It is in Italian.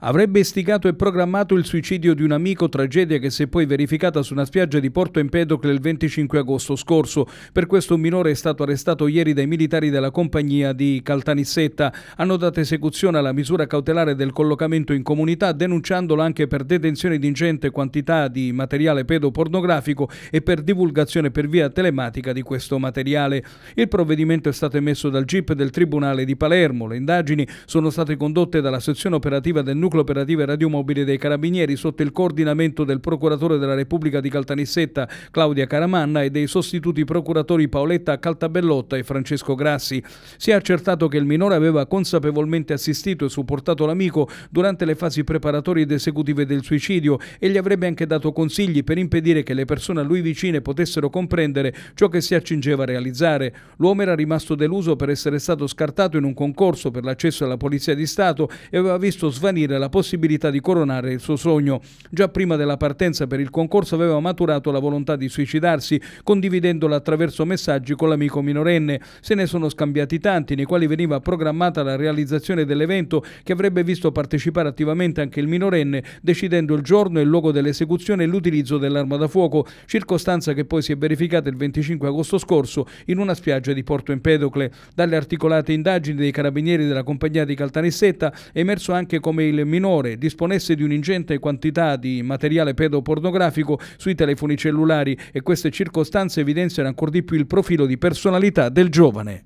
avrebbe istigato e programmato il suicidio di un amico, tragedia che si è poi verificata su una spiaggia di Porto Empedocle il 25 agosto scorso. Per questo un minore è stato arrestato ieri dai militari della compagnia di Caltanissetta. Hanno dato esecuzione alla misura cautelare del collocamento in comunità, denunciandolo anche per detenzione di ingente quantità di materiale pedopornografico e per divulgazione per via telematica di questo materiale. Il provvedimento è stato emesso dal GIP del Tribunale di Palermo. Le indagini sono state condotte dalla sezione operativa del nucleo nucleo operativo e radiomobile dei Carabinieri sotto il coordinamento del procuratore della Repubblica di Caltanissetta Claudia Caramanna e dei sostituti procuratori Paoletta Caltabellotta e Francesco Grassi. Si è accertato che il minore aveva consapevolmente assistito e supportato l'amico durante le fasi preparatorie ed esecutive del suicidio e gli avrebbe anche dato consigli per impedire che le persone a lui vicine potessero comprendere ciò che si accingeva a realizzare. L'uomo era rimasto deluso per essere stato scartato in un concorso per l'accesso alla Polizia di Stato e aveva visto svanire la possibilità di coronare il suo sogno. Già prima della partenza per il concorso aveva maturato la volontà di suicidarsi, condividendola attraverso messaggi con l'amico minorenne. Se ne sono scambiati tanti, nei quali veniva programmata la realizzazione dell'evento che avrebbe visto partecipare attivamente anche il minorenne, decidendo il giorno e il luogo dell'esecuzione e l'utilizzo dell'arma da fuoco, circostanza che poi si è verificata il 25 agosto scorso in una spiaggia di Porto Empedocle. Dalle articolate indagini dei carabinieri della compagnia di Caltanissetta è emerso anche come il minore disponesse di un'ingente quantità di materiale pedopornografico sui telefoni cellulari e queste circostanze evidenziano ancor di più il profilo di personalità del giovane.